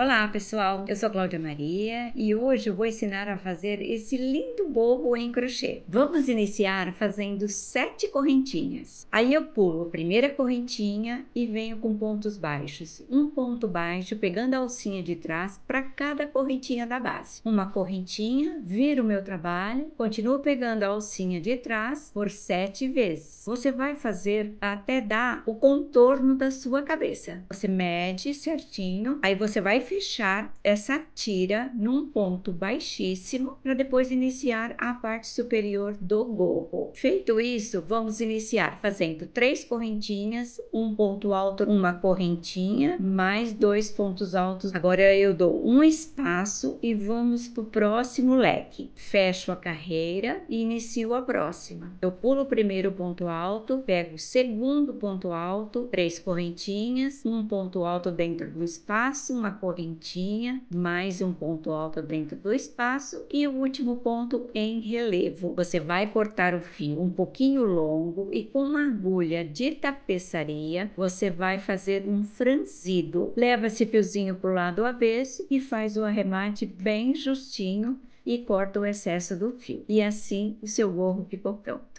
Olá pessoal, eu sou Cláudia Maria e hoje vou ensinar a fazer esse lindo bobo em crochê. Vamos iniciar fazendo sete correntinhas. Aí eu pulo a primeira correntinha e venho com pontos baixos. Um ponto baixo pegando a alcinha de trás para cada correntinha da base. Uma correntinha, viro o meu trabalho, continuo pegando a alcinha de trás por sete vezes. Você vai fazer até dar o contorno da sua cabeça. Você mede certinho, aí você vai fechar essa tira num ponto baixíssimo para depois iniciar a parte superior do gorro. Feito isso, vamos iniciar fazendo três correntinhas, um ponto alto, uma correntinha, mais dois pontos altos. Agora eu dou um espaço e vamos para o próximo leque. Fecho a carreira e inicio a próxima. Eu pulo o primeiro ponto alto, pego o segundo ponto alto, três correntinhas, um ponto alto dentro do espaço, uma correntinha correntinha, mais um ponto alto dentro do espaço e o último ponto em relevo. Você vai cortar o fio um pouquinho longo e com uma agulha de tapeçaria você vai fazer um franzido. Leva esse fiozinho para o lado avesso e faz o arremate bem justinho e corta o excesso do fio. E assim o seu gorro ficou pronto.